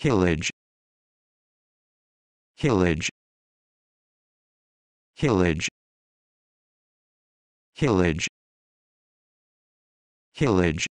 Hillage Hillage Hillage Hillage Killage.